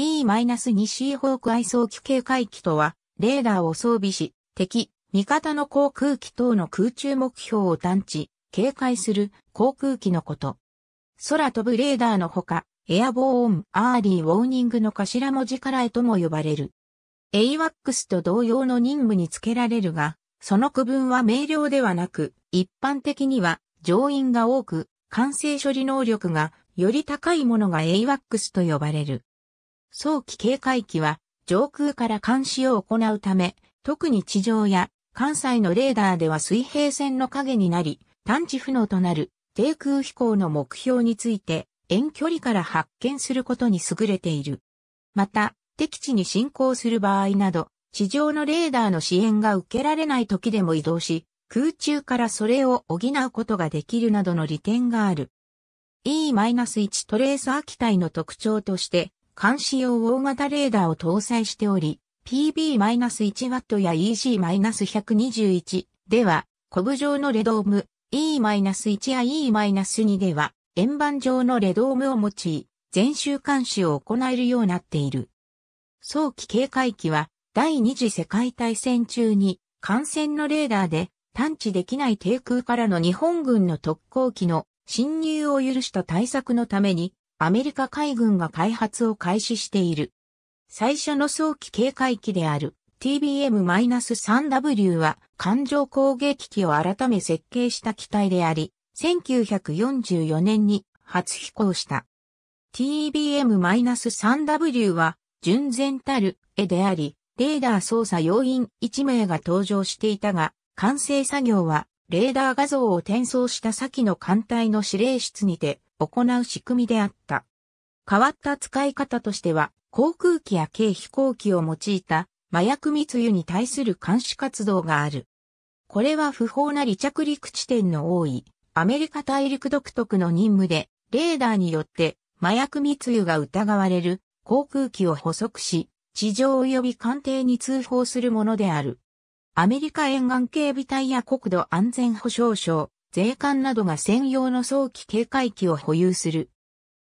E-2C ホークアイ早期警戒機とは、レーダーを装備し、敵、味方の航空機等の空中目標を探知、警戒する航空機のこと。空飛ぶレーダーのほか、エアボーン・アーリー・ウォーニングの頭文字からへとも呼ばれる。AWACS と同様の任務につけられるが、その区分は明瞭ではなく、一般的には乗員が多く、完成処理能力がより高いものが AWACS と呼ばれる。早期警戒機は上空から監視を行うため、特に地上や関西のレーダーでは水平線の影になり、探知不能となる低空飛行の目標について遠距離から発見することに優れている。また、敵地に進行する場合など、地上のレーダーの支援が受けられない時でも移動し、空中からそれを補うことができるなどの利点がある。E-1 トレーサー機体の特徴として、監視用大型レーダーを搭載しており、PB-1W や EG-121 では、コブ状のレドーム、E-1 や E-2 では、円盤状のレドームを用い、全周監視を行えるようになっている。早期警戒機は、第二次世界大戦中に、艦船のレーダーで、探知できない低空からの日本軍の特攻機の侵入を許した対策のためにアメリカ海軍が開発を開始している。最初の早期警戒機である TBM-3W は艦上攻撃機を改め設計した機体であり、1944年に初飛行した。TBM-3W は純然たる絵であり、レーダー操作要員1名が登場していたが、完成作業はレーダー画像を転送した先の艦隊の指令室にて行う仕組みであった。変わった使い方としては、航空機や軽飛行機を用いた麻薬密輸に対する監視活動がある。これは不法な離着陸地点の多いアメリカ大陸独特の任務で、レーダーによって麻薬密輸が疑われる航空機を捕捉し、地上及び艦艇に通報するものである。アメリカ沿岸警備隊や国土安全保障省、税関などが専用の早期警戒機を保有する。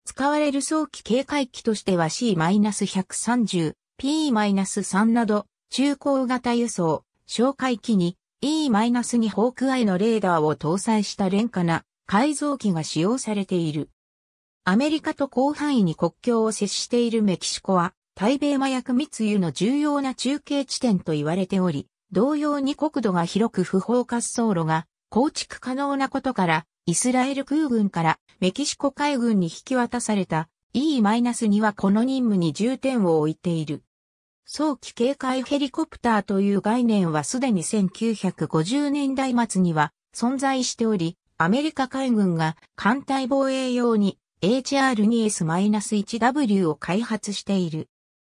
使われる早期警戒機としては C-130、P-3 など、中高型輸送、哨戒機に E-2 ホークアイのレーダーを搭載した廉価な改造機が使用されている。アメリカと広範囲に国境を接しているメキシコは、対米麻薬密輸の重要な中継地点と言われており、同様に国土が広く不法滑走路が構築可能なことから、イスラエル空軍からメキシコ海軍に引き渡された E-2 はこの任務に重点を置いている。早期警戒ヘリコプターという概念はすでに1950年代末には存在しており、アメリカ海軍が艦隊防衛用に HR2S-1W を開発している。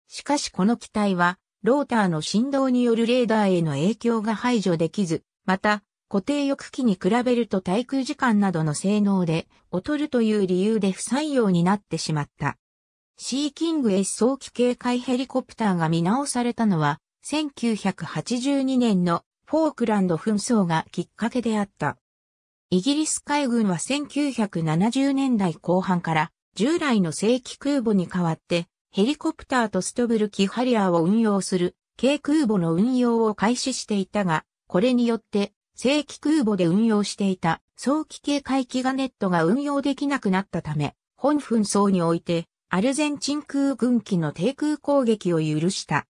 しかしこの機体はローターの振動によるレーダーへの影響が排除できず、また固定翼機に比べると滞空時間などの性能で劣るという理由で不採用になってしまった。シーキング S 早期警戒ヘリコプターが見直されたのは1982年のフォークランド紛争がきっかけであった。イギリス海軍は1970年代後半から従来の正規空母に代わってヘリコプターとストブルキハリアーを運用する軽空母の運用を開始していたが、これによって正規空母で運用していた早期警戒機ガネットが運用できなくなったため、本紛争においてアルゼンチン空軍機の低空攻撃を許した。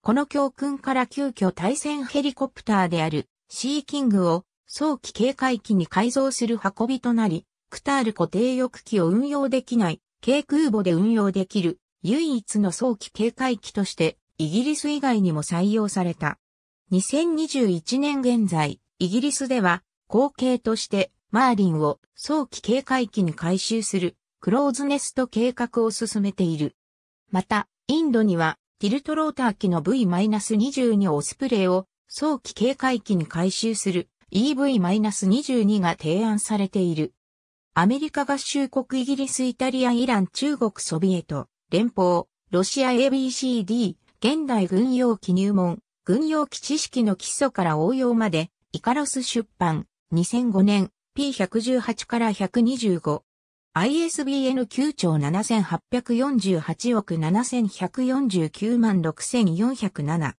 この教訓から急遽対戦ヘリコプターであるシーキングを早期警戒機に改造する運びとなり、クタール固定翼機を運用できない、軽空母で運用できる唯一の早期警戒機としてイギリス以外にも採用された。2021年現在、イギリスでは、後継として、マーリンを早期警戒機に回収する、クローズネスト計画を進めている。また、インドには、ティルトローター機の V-22 オスプレイを早期警戒機に回収する EV-22 が提案されている。アメリカ合衆国イギリスイタリアイラン中国ソビエト連邦ロシア ABCD 現代軍用機入門軍用機知識の基礎から応用までイカロス出版、2005年、P118 から125。ISBN 9兆7848億7149万6407。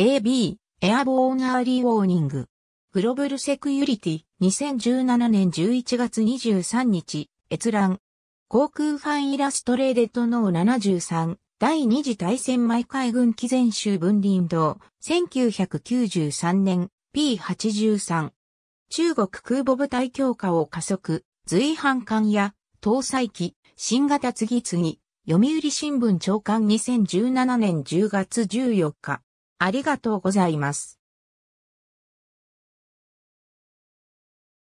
AB、エアボーアーリーウォーニング。グローブルセクユリティ、2017年11月23日、閲覧。航空ファンイラストレーデッドノー73、第二次大戦前海軍機前州分林道、1993年、P83。中国空母部隊強化を加速、随伴艦や、搭載機、新型次々、読売新聞長官2017年10月14日。ありがとうございます。